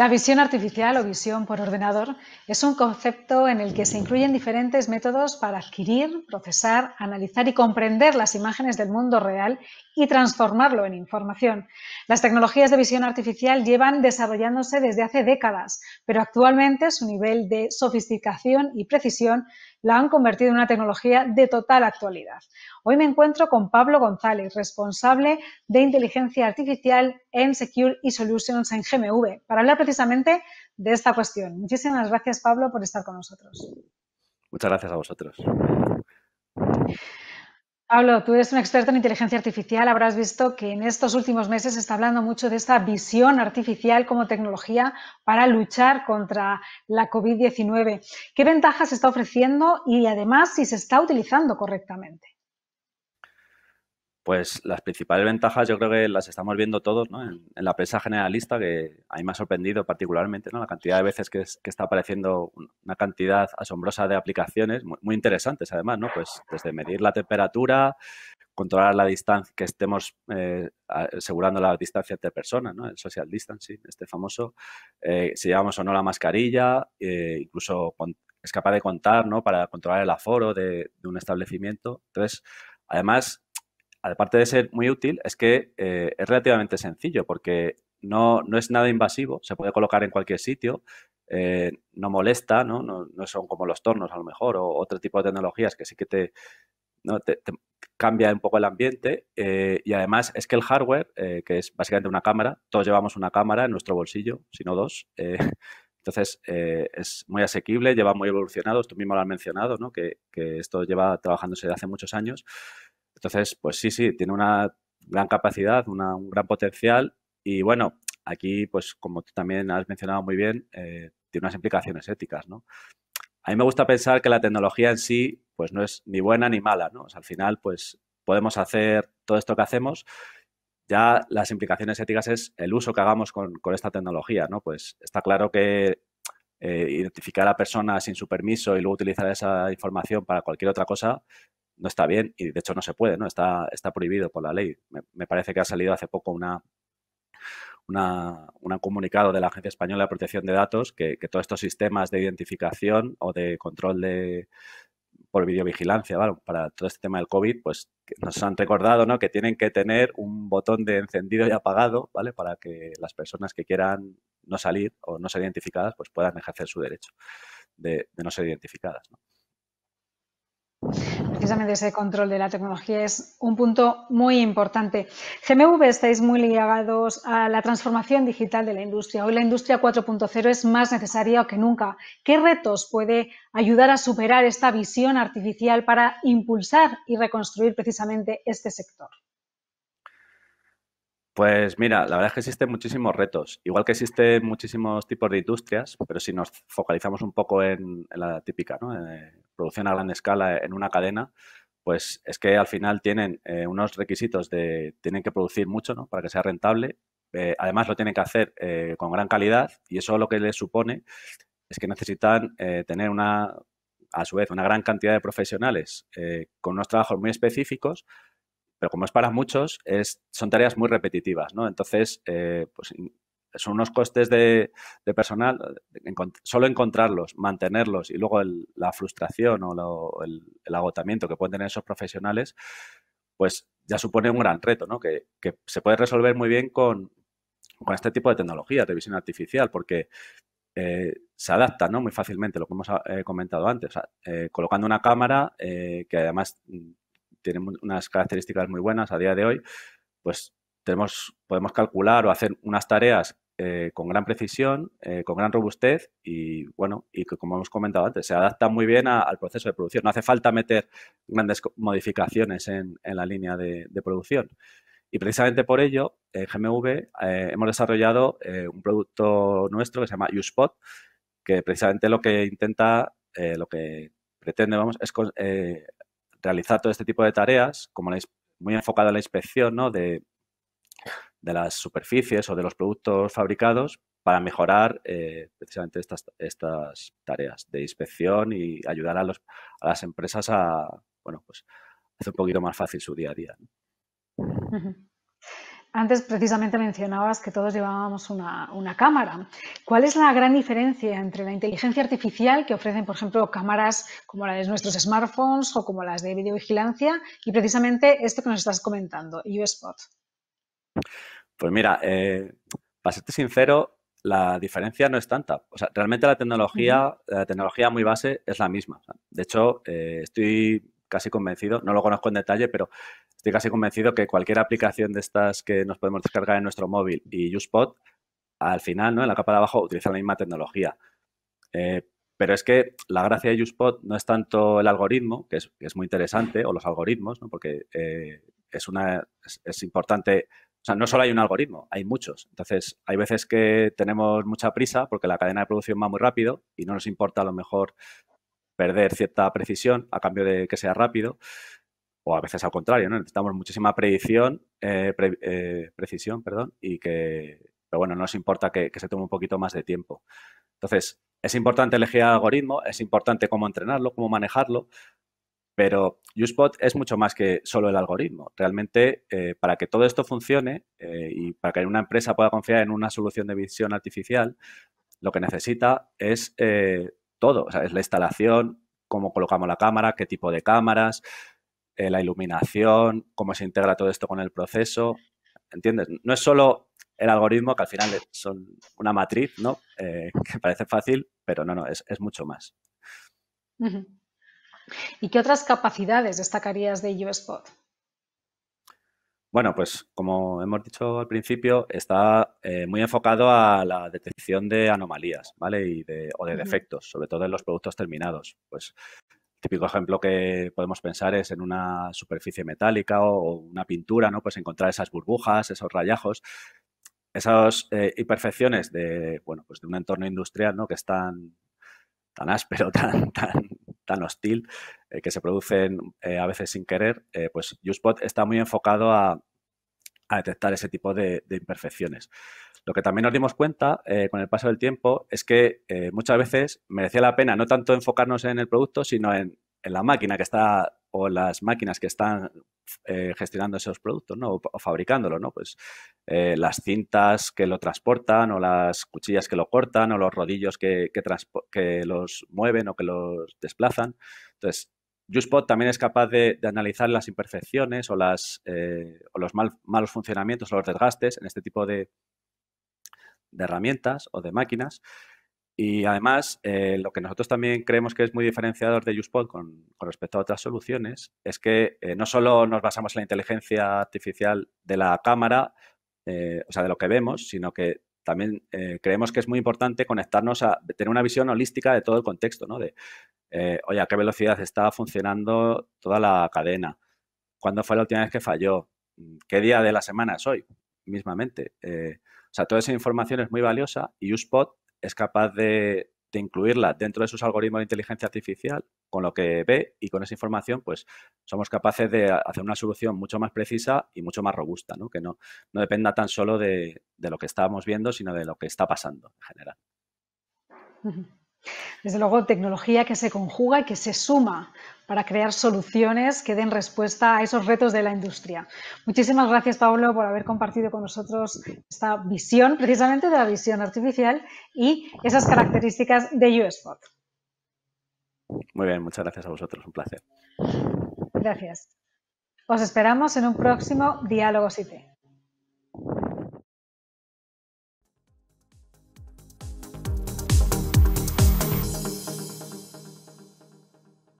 La visión artificial o visión por ordenador es un concepto en el que se incluyen diferentes métodos para adquirir, procesar, analizar y comprender las imágenes del mundo real y transformarlo en información. Las tecnologías de visión artificial llevan desarrollándose desde hace décadas, pero actualmente su nivel de sofisticación y precisión la han convertido en una tecnología de total actualidad. Hoy me encuentro con Pablo González, responsable de inteligencia artificial en Secure y Solutions en GMV, para hablar precisamente de esta cuestión. Muchísimas gracias, Pablo, por estar con nosotros. Muchas gracias a vosotros. Pablo, tú eres un experto en inteligencia artificial. Habrás visto que en estos últimos meses se está hablando mucho de esta visión artificial como tecnología para luchar contra la COVID-19. ¿Qué ventajas está ofreciendo y además si se está utilizando correctamente? Pues las principales ventajas yo creo que las estamos viendo todos ¿no? en, la prensa generalista, que a mí me ha sorprendido particularmente ¿no? la cantidad de veces que, está apareciendo una cantidad asombrosa de aplicaciones, muy, interesantes además, ¿no? pues desde medir la temperatura, controlar la distancia, que estemos eh, asegurando la distancia entre personas, ¿no? el social distancing, este famoso, eh, si llevamos o no la mascarilla, eh, incluso es capaz de contar ¿no? para controlar el aforo de, de un establecimiento. Entonces, además, aparte de ser muy útil, es que eh, es relativamente sencillo porque no, no, es nada invasivo, se puede colocar en cualquier sitio, eh, no molesta, ¿no? son como los tornos a lo mejor o otro tipo de tecnologías que sí que te, cambia un poco el ambiente eh, y además es que el hardware, que es básicamente una cámara, todos llevamos una cámara en nuestro bolsillo, si no dos. entonces es muy asequible, lleva muy evolucionado, tú mismo lo has mencionado, ¿no? que, que esto lleva trabajándose desde hace muchos años. Entonces, pues sí, sí, tiene una gran capacidad, un gran potencial y bueno, aquí, pues como tú también has mencionado muy bien, eh, tiene unas implicaciones éticas, ¿no? A mí me gusta pensar que la tecnología en sí, pues no es ni buena ni mala, ¿no? al final, pues podemos hacer todo esto que hacemos. Ya las implicaciones éticas es el uso que hagamos con, esta tecnología, ¿no? Pues está claro que eh, identificar a personas sin su permiso y luego utilizar esa información para cualquier otra cosa, no está bien y de hecho no se puede, ¿no? Está, está prohibido por la ley. Me, parece que ha salido hace poco una, un comunicado de la Agencia Española de Protección de Datos que, que todos estos sistemas de identificación o de control de, por videovigilancia, ¿vale? para todo este tema del COVID, pues nos han recordado ¿no? que tienen que tener un botón de encendido y apagado, ¿vale? Para que las personas que quieran no salir o no ser identificadas, pues puedan ejercer su derecho de, no ser identificadas. Precisamente ese control de la tecnología es un punto muy importante. GMV estáis muy ligados a la transformación digital de la industria. Hoy la industria 4.0 es más necesaria que nunca. ¿Qué retos puede ayudar a superar esta visión artificial para impulsar y reconstruir precisamente este sector? Pues mira, la verdad es que existen muchísimos retos. Igual que existen muchísimos tipos de industrias, pero si nos focalizamos un poco en, la típica, ¿no? Eh, producción a gran escala en una cadena, pues es que al final tienen eh, unos requisitos de tienen que producir mucho ¿no? para que sea rentable. Eh, además lo tienen que hacer eh, con gran calidad y eso lo que les supone es que necesitan tener una, a su vez, una gran cantidad de profesionales con unos trabajos muy específicos, pero como es para muchos, es, son tareas muy repetitivas, ¿no? Entonces, pues son unos costes de, personal, solo encontrarlos, mantenerlos y luego la frustración o el, agotamiento que pueden tener esos profesionales, pues ya supone un gran reto, ¿no? Que, se puede resolver muy bien con, con este tipo de tecnología de visión artificial, porque eh, se adapta ¿no? muy fácilmente, lo que hemos eh, comentado antes, eh, colocando una cámara que además mm, tiene unas características muy buenas a día de hoy, pues tenemos, podemos calcular o hacer unas tareas eh, con gran precisión, eh, con gran robustez y, bueno, y que, como hemos comentado antes, se adapta muy bien al proceso de producción. No hace falta meter grandes modificaciones en, la línea de, producción. Y precisamente por ello, en GMV eh, hemos desarrollado un producto nuestro que se llama USpot, que precisamente lo que intenta, lo que pretende, vamos, es realizar todo este tipo de tareas, como la, muy enfocado a la inspección, ¿no? De, de las superficies o de los productos fabricados para mejorar eh, precisamente estas, estas tareas de inspección y ayudar a, a las empresas a, bueno, pues hacer un poquito más fácil su día a día. Antes precisamente mencionabas que todos llevábamos una, cámara. ¿Cuál es la gran diferencia entre la inteligencia artificial que ofrecen, por ejemplo, cámaras como las de nuestros smartphones o como las de videovigilancia y precisamente esto que nos estás comentando, U-Spot? Pues mira, eh, para serte sincero, la diferencia no es tanta. O sea, realmente la tecnología, la tecnología muy base es la misma. De hecho, eh, estoy casi convencido, no lo conozco en detalle, pero estoy casi convencido que cualquier aplicación de estas que nos podemos descargar en nuestro móvil y USPOT, al final, ¿no? En la capa de abajo utiliza la misma tecnología. Eh, pero es que la gracia de USPOT no es tanto el algoritmo, que es, muy interesante, o los algoritmos, porque es, una, es importante o sea, no solo hay un algoritmo, hay muchos. Entonces, hay veces que tenemos mucha prisa porque la cadena de producción va muy rápido y no nos importa a lo mejor perder cierta precisión a cambio de que sea rápido. O a veces al contrario, ¿no? Necesitamos muchísima predicción, eh, eh, precisión, perdón, y que, pero bueno, no nos importa que, que se tome un poquito más de tiempo. Entonces, es importante elegir el algoritmo, es importante cómo entrenarlo, cómo manejarlo, pero spot es mucho más que solo el algoritmo. Realmente, eh, para que todo esto funcione eh, y para que una empresa pueda confiar en una solución de visión artificial, lo que necesita es eh, todo. es la instalación, cómo colocamos la cámara, qué tipo de cámaras, la iluminación, cómo se integra todo esto con el proceso. ¿Entiendes? No es solo el algoritmo, que al final son una matriz, ¿no? que parece fácil, pero no, no, es, mucho más. ¿Y qué otras capacidades destacarías de USpot? Bueno, pues como hemos dicho al principio, está eh, muy enfocado a la detección de anomalías, ¿vale? Y de, o de defectos, sobre todo en los productos terminados. Pues típico ejemplo que podemos pensar es en una superficie metálica o, una pintura, ¿no? Pues encontrar esas burbujas, esos rayajos, esas eh, imperfecciones de, pues de un entorno industrial, ¿no? Que están tan áspero, tan, tan hostil eh, que se producen eh, a veces sin querer, eh, pues USPOT está muy enfocado a, detectar ese tipo de, imperfecciones. Lo que también nos dimos cuenta con el paso del tiempo es que muchas veces merecía la pena no tanto enfocarnos en el producto, sino en la máquina que está o las máquinas que están eh, gestionando esos productos, ¿no? O, fabricándolos, ¿no? Pues eh, las cintas que lo transportan o las cuchillas que lo cortan o los rodillos que, que, los mueven o que los desplazan. Entonces, JustPod también es capaz de, analizar las imperfecciones o, las, eh, o los malos funcionamientos o los desgastes en este tipo de, de herramientas o de máquinas y además, eh, lo que nosotros también creemos que es muy diferenciador de UsePod con, respecto a otras soluciones es que eh, no solo nos basamos en la inteligencia artificial de la cámara, eh, o sea, de lo que vemos, sino que también creemos que es muy importante conectarnos a tener una visión holística de todo el contexto, ¿no? De, oye, a qué velocidad está funcionando toda la cadena, cuándo fue la última vez que falló, qué día de la semana es hoy, mismamente. o sea, toda esa información es muy valiosa y USPOT es capaz de, incluirla dentro de sus algoritmos de inteligencia artificial, con lo que ve y con esa información, pues somos capaces de hacer una solución mucho más precisa y mucho más robusta, que no, no dependa tan solo de, de lo que estábamos viendo, sino de lo que está pasando en general. Desde luego, tecnología que se conjuga y que se suma para crear soluciones que den respuesta a esos retos de la industria. Muchísimas gracias, Pablo, por haber compartido con nosotros esta visión, precisamente de la visión artificial y esas características de USPOT. Muy bien, muchas gracias a vosotros, un placer. Gracias. Os esperamos en un próximo Diálogos IT.